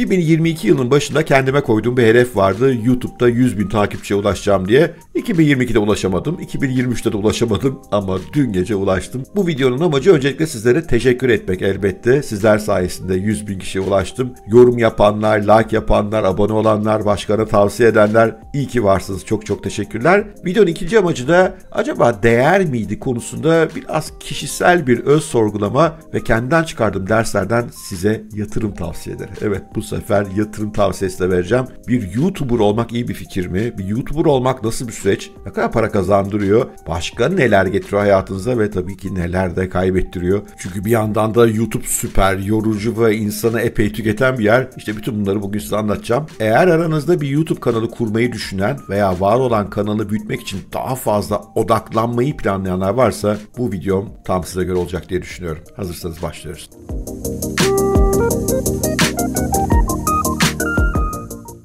2022 yılının başında kendime koyduğum bir hedef vardı. YouTube'da 100 bin takipçiye ulaşacağım diye. 2022'de ulaşamadım, 2023'te de ulaşamadım ama dün gece ulaştım. Bu videonun amacı öncelikle sizlere teşekkür etmek elbette. Sizler sayesinde 100 bin kişiye ulaştım. Yorum yapanlar, like yapanlar, abone olanlar, başkana tavsiye edenler iyi ki varsınız. Çok çok teşekkürler. Videonun ikinci amacı da acaba değer miydi konusunda biraz kişisel bir öz sorgulama ve kendimden çıkardığım derslerden size yatırım tavsiye ederim. Evet bu sefer yatırım tavsiyesi de vereceğim. Bir YouTuber olmak iyi bir fikir mi? Bir YouTuber olmak nasıl bir süreç? Ne kadar para kazandırıyor? Başka neler getiriyor hayatınıza ve tabii ki neler de kaybettiriyor? Çünkü bir yandan da YouTube süper, yorucu ve insanı epey tüketen bir yer. İşte bütün bunları bugün size anlatacağım. Eğer aranızda bir YouTube kanalı kurmayı düşünen veya var olan kanalı büyütmek için daha fazla odaklanmayı planlayanlar varsa bu videom tam size göre olacak diye düşünüyorum. Hazırsanız başlıyoruz. Müzik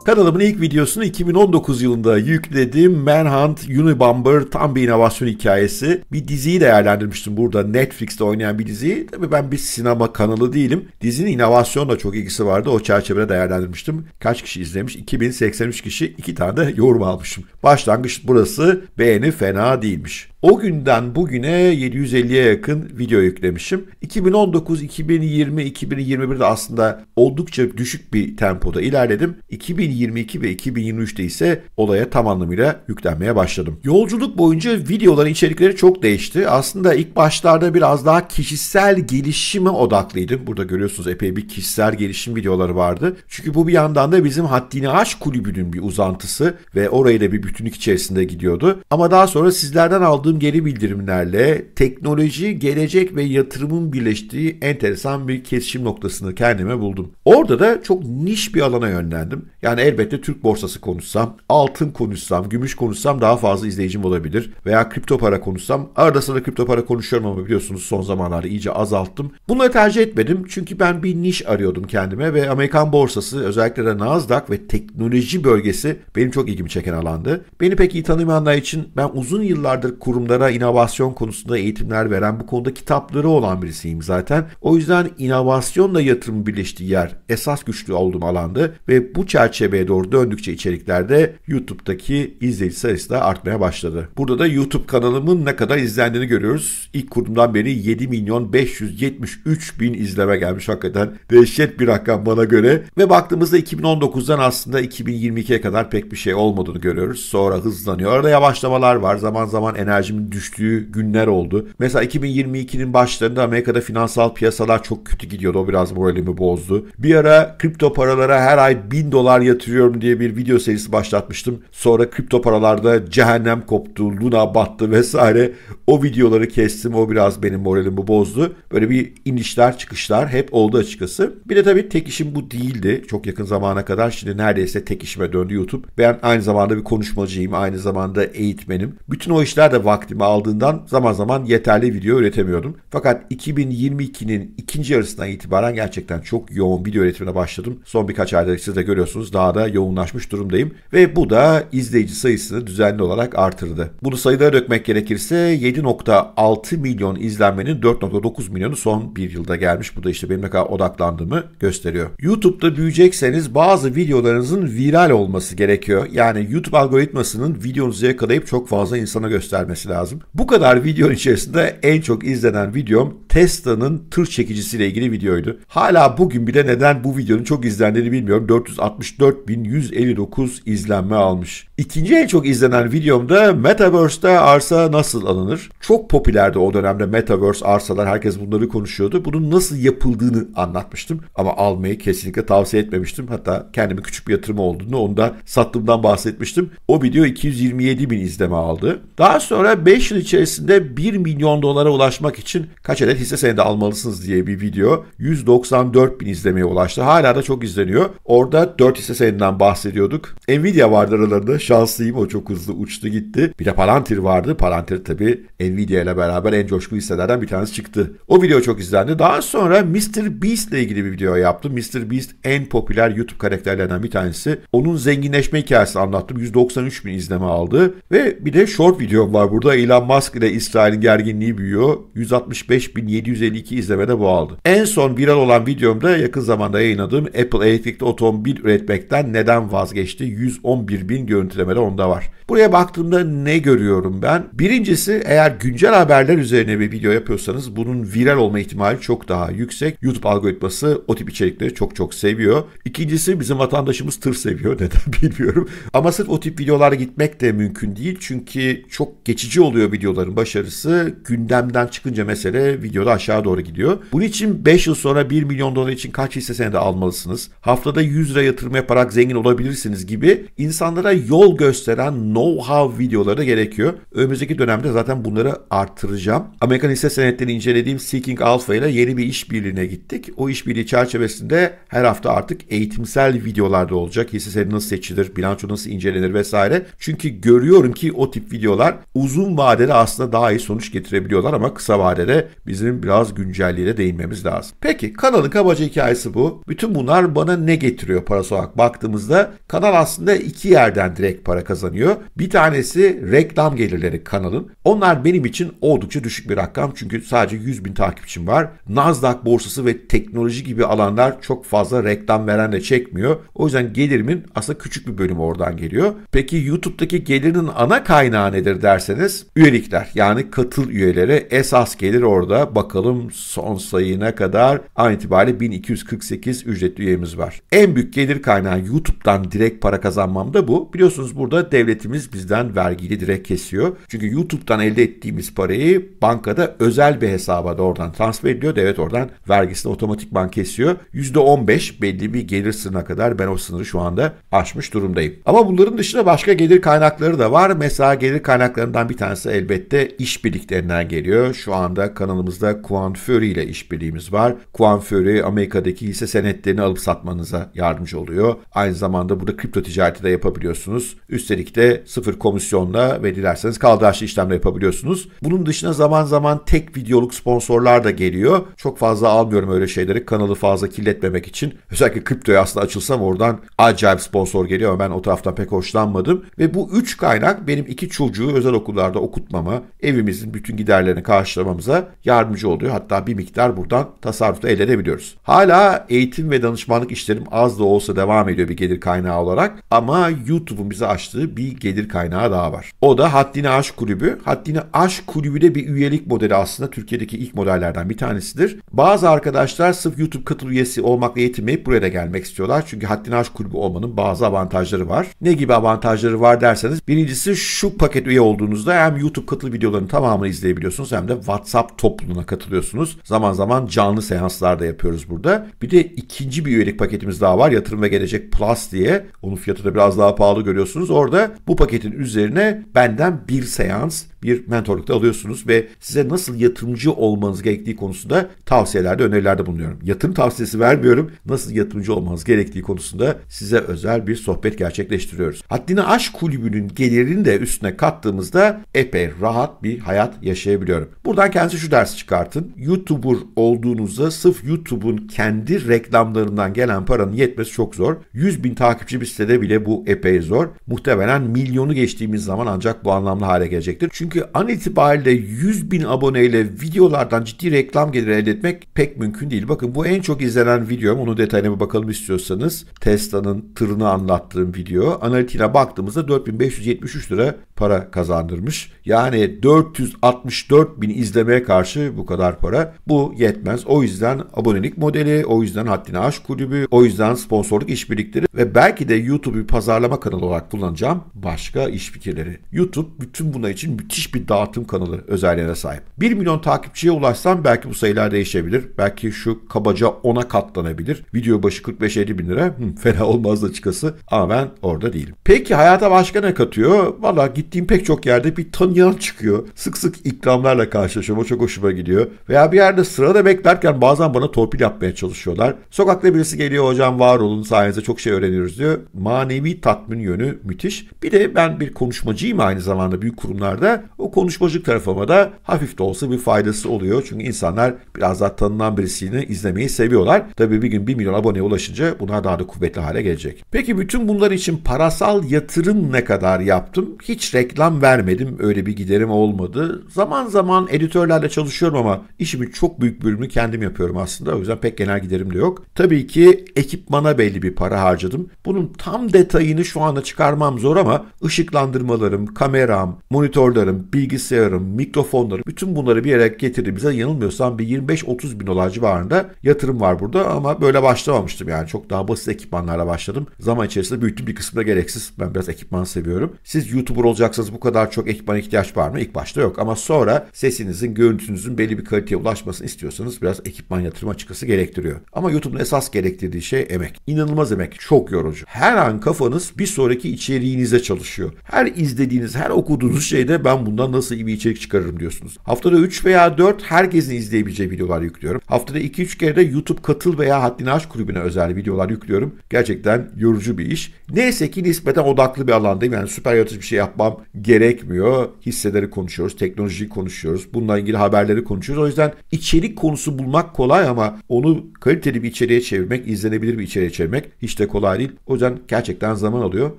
Kanalımın ilk videosunu 2019 yılında yükledim. Manhunt, Unibomber tam bir inovasyon hikayesi. Bir diziyi değerlendirmiştim burada Netflix'te oynayan bir diziyi. Tabii ben bir sinema kanalı değilim. Dizinin inovasyonla çok ilgisi vardı. O çerçevede değerlendirmiştim. Kaç kişi izlemiş? 2083 kişi. iki tane de yorum almışım. Başlangıç burası. Beğeni fena değilmiş. O günden bugüne 750'ye yakın video yüklemişim. 2019, 2020, 2021'de aslında oldukça düşük bir tempoda ilerledim. 2022 ve 2023'te ise olaya tam anlamıyla yüklenmeye başladım. Yolculuk boyunca videoların içerikleri çok değişti. Aslında ilk başlarda biraz daha kişisel gelişime odaklıydım. Burada görüyorsunuz epey bir kişisel gelişim videoları vardı. Çünkü bu bir yandan da bizim Haddini aş Kulübü'nün bir uzantısı ve orayı da bir bütünlük içerisinde gidiyordu. Ama daha sonra sizlerden aldığım aldığım geri bildirimlerle teknoloji, gelecek ve yatırımın birleştiği enteresan bir kesişim noktasını kendime buldum. Orada da çok niş bir alana yönlendim. Yani elbette Türk borsası konuşsam, altın konuşsam, gümüş konuşsam daha fazla izleyicim olabilir. Veya kripto para konuşsam, arada sırada kripto para konuşuyorum ama biliyorsunuz son zamanlarda iyice azalttım. Bunları tercih etmedim çünkü ben bir niş arıyordum kendime ve Amerikan borsası özellikle de Nasdaq ve teknoloji bölgesi benim çok ilgimi çeken alandı. Beni pek iyi tanımayanlar için ben uzun yıllardır kurum kurumlara inovasyon konusunda eğitimler veren bu konuda kitapları olan birisiyim zaten. O yüzden inovasyonla yatırım birleştiği yer esas güçlü olduğum alandı ve bu çerçeveye doğru döndükçe içeriklerde YouTube'daki izleyici sayısı da artmaya başladı. Burada da YouTube kanalımın ne kadar izlendiğini görüyoruz. İlk kurumdan beri 7 milyon 573 bin izleme gelmiş hakikaten. Dehşet bir rakam bana göre. Ve baktığımızda 2019'dan aslında 2022'ye kadar pek bir şey olmadığını görüyoruz. Sonra hızlanıyor. Arada yavaşlamalar var. Zaman zaman enerji enerjimin düştüğü günler oldu. Mesela 2022'nin başlarında Amerika'da finansal piyasalar çok kötü gidiyordu. O biraz moralimi bozdu. Bir ara kripto paralara her ay 1000 dolar yatırıyorum diye bir video serisi başlatmıştım. Sonra kripto paralarda cehennem koptu, Luna battı vesaire. O videoları kestim. O biraz benim moralimi bozdu. Böyle bir inişler çıkışlar hep oldu açıkçası. Bir de tabii tek işim bu değildi. Çok yakın zamana kadar şimdi neredeyse tek işime döndü YouTube. Ben aynı zamanda bir konuşmacıyım. Aynı zamanda eğitmenim. Bütün o işler de vaktimi aldığından zaman zaman yeterli video üretemiyordum. Fakat 2022'nin ikinci yarısından itibaren gerçekten çok yoğun video üretimine başladım. Son birkaç ayda siz de görüyorsunuz daha da yoğunlaşmış durumdayım. Ve bu da izleyici sayısını düzenli olarak artırdı. Bunu sayılara dökmek gerekirse 7.6 milyon izlenmenin 4.9 milyonu son bir yılda gelmiş. Bu da işte benim ne kadar odaklandığımı gösteriyor. YouTube'da büyüyecekseniz bazı videolarınızın viral olması gerekiyor. Yani YouTube algoritmasının videonuzu yakalayıp çok fazla insana göstermesi olması lazım. Bu kadar videonun içerisinde en çok izlenen videom Tesla'nın tır çekicisiyle ilgili videoydu. Hala bugün bile neden bu videonun çok izlendiğini bilmiyorum. 464.159 izlenme almış. İkinci en çok izlenen videomda Metaverse'de arsa nasıl alınır? Çok popülerdi o dönemde Metaverse arsalar. Herkes bunları konuşuyordu. Bunun nasıl yapıldığını anlatmıştım. Ama almayı kesinlikle tavsiye etmemiştim. Hatta kendime küçük bir yatırım olduğunu onu da sattığımdan bahsetmiştim. O video 227 bin izleme aldı. Daha sonra sonra 5 yıl içerisinde 1 milyon dolara ulaşmak için kaç adet hisse senedi almalısınız diye bir video 194 bin izlemeye ulaştı. Hala da çok izleniyor. Orada 4 hisse senedinden bahsediyorduk. Nvidia vardı aralarında. Şanslıyım o çok hızlı uçtu gitti. Bir de Palantir vardı. Palantir tabii Nvidia ile beraber en coşkulu hisselerden bir tanesi çıktı. O video çok izlendi. Daha sonra Mr. Beast ile ilgili bir video yaptım. Mr. Beast en popüler YouTube karakterlerinden bir tanesi. Onun zenginleşme hikayesini anlattım. 193 bin izleme aldı. Ve bir de short video var burada Burada Elon Musk ile İsrail'in gerginliği büyüyor. 165.752 izlemede bu aldı. En son viral olan videomda yakın zamanda yayınladığım Apple elektrikli otomobil üretmekten neden vazgeçti? 111.000 görüntülemede onda var. Buraya baktığımda ne görüyorum ben? Birincisi eğer güncel haberler üzerine bir video yapıyorsanız bunun viral olma ihtimali çok daha yüksek. YouTube algoritması o tip içerikleri çok çok seviyor. İkincisi bizim vatandaşımız tır seviyor. Neden bilmiyorum. Ama sırf o tip videolar gitmek de mümkün değil. Çünkü çok geçici geçici oluyor videoların başarısı. Gündemden çıkınca mesele videoda aşağı doğru gidiyor. Bunun için 5 yıl sonra 1 milyon dolar için kaç hisse senedi almalısınız? Haftada 100 lira yatırım yaparak zengin olabilirsiniz gibi insanlara yol gösteren know-how videoları da gerekiyor. Önümüzdeki dönemde zaten bunları artıracağım. Amerikan hisse senetlerini incelediğim Seeking Alpha ile yeni bir işbirliğine gittik. O işbirliği çerçevesinde her hafta artık eğitimsel videolarda olacak. Hisse senedi nasıl seçilir, bilanço nasıl incelenir vesaire. Çünkü görüyorum ki o tip videolar uzun uzun vadede aslında daha iyi sonuç getirebiliyorlar ama kısa vadede bizim biraz güncelliğe değinmemiz lazım. Peki kanalın kabaca hikayesi bu. Bütün bunlar bana ne getiriyor parası olarak baktığımızda kanal aslında iki yerden direkt para kazanıyor. Bir tanesi reklam gelirleri kanalın. Onlar benim için oldukça düşük bir rakam çünkü sadece 100 bin takipçim var. Nasdaq borsası ve teknoloji gibi alanlar çok fazla reklam veren de çekmiyor. O yüzden gelirimin aslında küçük bir bölümü oradan geliyor. Peki YouTube'daki gelirin ana kaynağı nedir derseniz kez üyelikler yani katıl üyelere esas gelir orada. Bakalım son sayına kadar an itibariyle 1248 ücretli üyemiz var. En büyük gelir kaynağı YouTube'dan direkt para kazanmam da bu. Biliyorsunuz burada devletimiz bizden vergiyle direkt kesiyor. Çünkü YouTube'dan elde ettiğimiz parayı bankada özel bir hesaba doğrudan transfer ediyor. Devlet oradan vergisini otomatikman kesiyor. %15 belli bir gelir sınırına kadar ben o sınırı şu anda aşmış durumdayım. Ama bunların dışında başka gelir kaynakları da var. Mesela gelir kaynaklarından bir bir tanesi elbette işbirliklerinden geliyor. Şu anda kanalımızda Kuanföri ile işbirliğimiz var. Kuanföri Amerika'daki hisse senetlerini alıp satmanıza yardımcı oluyor. Aynı zamanda burada kripto ticareti de yapabiliyorsunuz. Üstelik de sıfır komisyonla ve dilerseniz kaldıraçlı işlemle yapabiliyorsunuz. Bunun dışında zaman zaman tek videoluk sponsorlar da geliyor. Çok fazla almıyorum öyle şeyleri kanalı fazla kirletmemek için. Özellikle kriptoya aslında açılsam oradan acayip sponsor geliyor. Ben o taraftan pek hoşlanmadım. Ve bu üç kaynak benim iki çocuğu özel okulda okullarda okutmama, evimizin bütün giderlerini karşılamamıza yardımcı oluyor. Hatta bir miktar buradan tasarruf da elde edebiliyoruz. Hala eğitim ve danışmanlık işlerim az da olsa devam ediyor bir gelir kaynağı olarak ama YouTube'un bize açtığı bir gelir kaynağı daha var. O da Haddini Aşk Kulübü. Haddini Aşk Kulübü de bir üyelik modeli aslında Türkiye'deki ilk modellerden bir tanesidir. Bazı arkadaşlar sırf YouTube katıl üyesi olmakla yetinmeyip buraya da gelmek istiyorlar. Çünkü Haddini Aşk Kulübü olmanın bazı avantajları var. Ne gibi avantajları var derseniz birincisi şu paket üye olduğunuzda hem YouTube katılı videolarının tamamını izleyebiliyorsunuz hem de WhatsApp topluluğuna katılıyorsunuz. Zaman zaman canlı seanslar da yapıyoruz burada. Bir de ikinci bir üyelik paketimiz daha var. Yatırım ve Gelecek Plus diye. Onun fiyatı da biraz daha pahalı görüyorsunuz. Orada bu paketin üzerine benden bir seans bir mentorlukta alıyorsunuz ve size nasıl yatırımcı olmanız gerektiği konusunda tavsiyelerde, önerilerde bulunuyorum. Yatırım tavsiyesi vermiyorum. Nasıl yatırımcı olmanız gerektiği konusunda size özel bir sohbet gerçekleştiriyoruz. Haddini Aşk Kulübü'nün gelirini de üstüne kattığımızda epey rahat bir hayat yaşayabiliyorum. Buradan kendisi şu dersi çıkartın. YouTuber olduğunuzda sırf YouTube'un kendi reklamlarından gelen paranın yetmesi çok zor. 100 bin takipçi bir sitede bile bu epey zor. Muhtemelen milyonu geçtiğimiz zaman ancak bu anlamlı hale gelecektir. Çünkü çünkü an itibariyle 100 bin aboneyle videolardan ciddi reklam geliri elde etmek pek mümkün değil. Bakın bu en çok izlenen videom. Onu detayına bir bakalım istiyorsanız. Tesla'nın tırını anlattığım video. Analitiğine baktığımızda 4573 lira para kazandırmış. Yani 464 bin izlemeye karşı bu kadar para. Bu yetmez. O yüzden abonelik modeli, o yüzden haddini aşk kulübü, o yüzden sponsorluk işbirlikleri ve belki de YouTube'u pazarlama kanalı olarak kullanacağım başka iş fikirleri. YouTube bütün bunlar için müthiş müthiş bir dağıtım kanalı özelliğine sahip. 1 milyon takipçiye ulaşsam belki bu sayılar değişebilir. Belki şu kabaca 10'a katlanabilir. Video başı 45-50 bin lira. Hı, fena olmaz da çıkası ama ben orada değilim. Peki hayata başka ne katıyor? Valla gittiğim pek çok yerde bir tanıyan çıkıyor. Sık sık ikramlarla karşılaşıyorum. O çok hoşuma gidiyor. Veya bir yerde sırada beklerken bazen bana torpil yapmaya çalışıyorlar. Sokakta birisi geliyor hocam var olun sayenizde çok şey öğreniyoruz diyor. Manevi tatmin yönü müthiş. Bir de ben bir konuşmacıyım aynı zamanda büyük kurumlarda. O konuşmacılık tarafıma da hafif de olsa bir faydası oluyor. Çünkü insanlar biraz daha tanınan birisini izlemeyi seviyorlar. Tabii bir gün 1 milyon aboneye ulaşınca bunlar daha da kuvvetli hale gelecek. Peki bütün bunlar için parasal yatırım ne kadar yaptım? Hiç reklam vermedim. Öyle bir giderim olmadı. Zaman zaman editörlerle çalışıyorum ama işimin çok büyük bölümünü kendim yapıyorum aslında. O yüzden pek genel giderim de yok. Tabii ki ekipmana belli bir para harcadım. Bunun tam detayını şu anda çıkarmam zor ama ışıklandırmalarım, kameram, monitörlerim, televizyonların, bilgisayarın, mikrofonları bütün bunları bir yere getirdiğimizde yanılmıyorsam bir 25-30 bin dolar civarında yatırım var burada ama böyle başlamamıştım yani çok daha basit ekipmanlarla başladım. Zaman içerisinde büyüttüm bir kısmı da gereksiz. Ben biraz ekipman seviyorum. Siz YouTuber olacaksanız bu kadar çok ekipman ihtiyaç var mı? İlk başta yok ama sonra sesinizin, görüntünüzün belli bir kaliteye ulaşmasını istiyorsanız biraz ekipman yatırım açıkçası gerektiriyor. Ama YouTube'un esas gerektirdiği şey emek. İnanılmaz emek. Çok yorucu. Her an kafanız bir sonraki içeriğinize çalışıyor. Her izlediğiniz, her okuduğunuz şeyde ben bundan nasıl iyi bir içerik çıkarırım diyorsunuz. Haftada 3 veya 4 herkesin izleyebileceği videolar yüklüyorum. Haftada 2-3 kere de YouTube katıl veya haddini aş kulübüne özel videolar yüklüyorum. Gerçekten yorucu bir iş. Neyse ki nispeten odaklı bir alandayım. Yani süper yaratıcı bir şey yapmam gerekmiyor. Hisseleri konuşuyoruz, teknolojiyi konuşuyoruz. Bununla ilgili haberleri konuşuyoruz. O yüzden içerik konusu bulmak kolay ama onu kaliteli bir içeriğe çevirmek, izlenebilir bir içeriğe çevirmek hiç de kolay değil. O yüzden gerçekten zaman alıyor.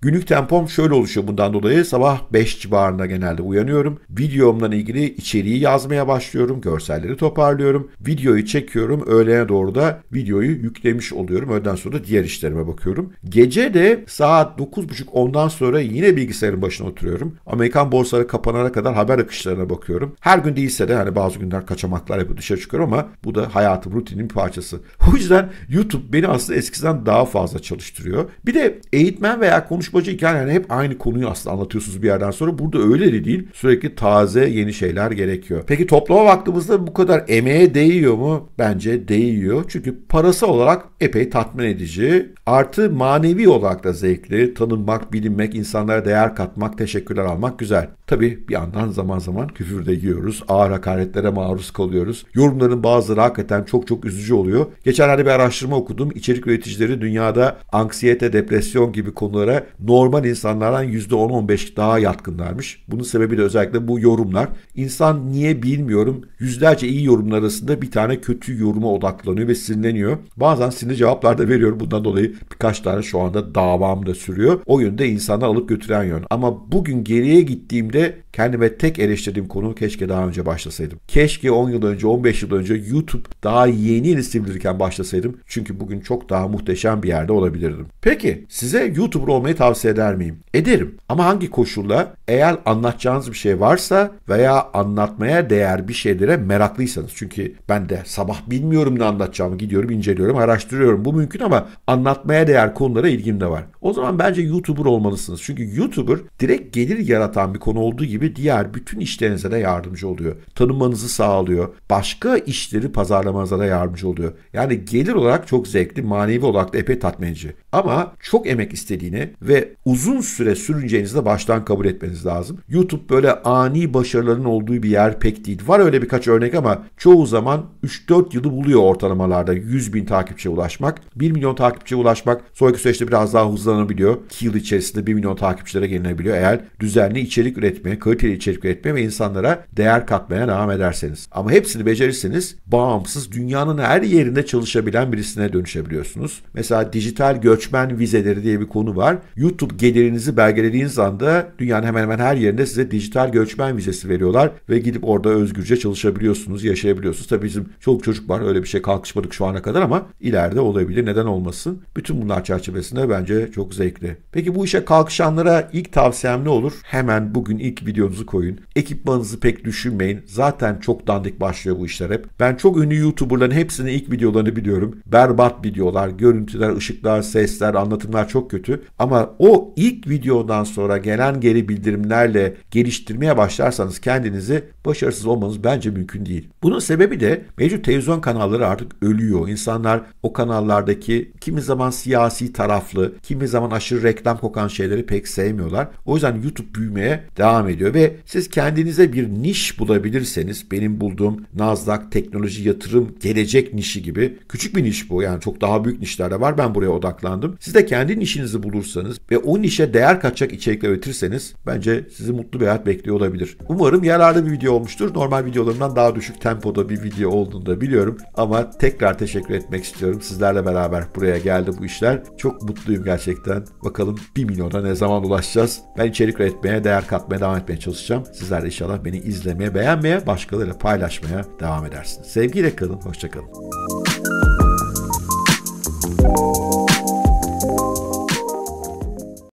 Günlük tempom şöyle oluşuyor bundan dolayı. Sabah 5 civarında genelde uyanıyorum dönüyorum. Videomla ilgili içeriği yazmaya başlıyorum. Görselleri toparlıyorum. Videoyu çekiyorum. Öğlene doğru da videoyu yüklemiş oluyorum. Öğleden sonra da diğer işlerime bakıyorum. Gece de saat 9.30-10'dan sonra yine bilgisayarın başına oturuyorum. Amerikan borsaları kapanana kadar haber akışlarına bakıyorum. Her gün değilse de hani bazı günler kaçamaklar yapıp dışarı çıkıyorum ama bu da hayatım rutinin bir parçası. O yüzden YouTube beni aslında eskiden daha fazla çalıştırıyor. Bir de eğitmen veya konuşmacıyken yani hep aynı konuyu aslında anlatıyorsunuz bir yerden sonra. Burada öyle de değil. Sürekli taze yeni şeyler gerekiyor. Peki toplama baktığımızda bu kadar emeğe değiyor mu? Bence değiyor. Çünkü parası olarak epey tatmin edici. Artı manevi olarak da zevkli. Tanınmak, bilinmek, insanlara değer katmak, teşekkürler almak güzel. Tabi bir yandan zaman zaman küfür de yiyoruz. Ağır hakaretlere maruz kalıyoruz. Yorumların bazıları hakikaten çok çok üzücü oluyor. Geçenlerde bir araştırma okudum. İçerik üreticileri dünyada anksiyete, depresyon gibi konulara normal insanlardan %10-15 daha yatkınlarmış. Bunun sebebi de özellikle bu yorumlar. İnsan niye bilmiyorum yüzlerce iyi yorumlar arasında bir tane kötü yoruma odaklanıyor ve sinirleniyor. Bazen sinirli cevaplar da veriyorum. Bundan dolayı birkaç tane şu anda davam da sürüyor. O yönde insanı alıp götüren yön. Ama bugün geriye gittiğimde kendime tek eleştirdiğim konu keşke daha önce başlasaydım. Keşke 10 yıl önce, 15 yıl önce YouTube daha yeni eleştirilirken başlasaydım. Çünkü bugün çok daha muhteşem bir yerde olabilirdim. Peki size YouTuber olmayı tavsiye eder miyim? Ederim. Ama hangi koşulla? Eğer anlatacağınız bir bir şey varsa veya anlatmaya değer bir şeylere meraklıysanız. Çünkü ben de sabah bilmiyorum ne anlatacağımı gidiyorum, inceliyorum, araştırıyorum. Bu mümkün ama anlatmaya değer konulara ilgim de var. O zaman bence YouTuber olmalısınız. Çünkü YouTuber direkt gelir yaratan bir konu olduğu gibi diğer bütün işlerinize de yardımcı oluyor. tanımanızı sağlıyor. Başka işleri pazarlamanıza da yardımcı oluyor. Yani gelir olarak çok zevkli, manevi olarak da epey tatminci. Ama çok emek istediğini ve uzun süre sürüneceğinizi de baştan kabul etmeniz lazım. YouTube böyle böyle ani başarıların olduğu bir yer pek değil. Var öyle birkaç örnek ama çoğu zaman 3-4 yılı buluyor ortalamalarda 100 bin takipçiye ulaşmak. 1 milyon takipçiye ulaşmak sonraki süreçte biraz daha hızlanabiliyor. 2 yıl içerisinde 1 milyon takipçilere gelinebiliyor eğer düzenli içerik üretmeye, kaliteli içerik üretmeye, ve insanlara değer katmaya devam ederseniz. Ama hepsini becerirseniz bağımsız dünyanın her yerinde çalışabilen birisine dönüşebiliyorsunuz. Mesela dijital göçmen vizeleri diye bir konu var. YouTube gelirinizi belgelediğiniz anda dünyanın hemen hemen her yerinde size dijital dijital göçmen vizesi veriyorlar ve gidip orada özgürce çalışabiliyorsunuz, yaşayabiliyorsunuz. Tabii bizim çoluk çocuk var öyle bir şey kalkışmadık şu ana kadar ama ileride olabilir. Neden olmasın? Bütün bunlar çerçevesinde bence çok zevkli. Peki bu işe kalkışanlara ilk tavsiyem ne olur? Hemen bugün ilk videonuzu koyun. Ekipmanınızı pek düşünmeyin. Zaten çok dandik başlıyor bu işler hep. Ben çok ünlü YouTuber'ların hepsinin ilk videolarını biliyorum. Berbat videolar, görüntüler, ışıklar, sesler, anlatımlar çok kötü. Ama o ilk videodan sonra gelen geri bildirimlerle geliş yetiştirmeye başlarsanız kendinizi başarısız olmanız bence mümkün değil. Bunun sebebi de mevcut televizyon kanalları artık ölüyor. İnsanlar o kanallardaki kimi zaman siyasi taraflı, kimi zaman aşırı reklam kokan şeyleri pek sevmiyorlar. O yüzden YouTube büyümeye devam ediyor ve siz kendinize bir niş bulabilirseniz benim bulduğum Nasdaq teknoloji yatırım gelecek nişi gibi küçük bir niş bu. Yani çok daha büyük nişler de var. Ben buraya odaklandım. Siz de kendi nişinizi bulursanız ve o nişe değer katacak içerikler üretirseniz bence sizi mutlu bir hayat bekliyor olabilir. Umarım yararlı bir video olmuştur. Normal videolarımdan daha düşük tempoda bir video olduğunu da biliyorum. Ama tekrar teşekkür etmek istiyorum. Sizlerle beraber buraya geldi bu işler. Çok mutluyum gerçekten. Bakalım 1 milyona ne zaman ulaşacağız. Ben içerik üretmeye, değer katmaya devam etmeye çalışacağım. Sizler de inşallah beni izlemeye, beğenmeye, başkalarıyla paylaşmaya devam edersiniz. Sevgiyle kalın, hoşçakalın.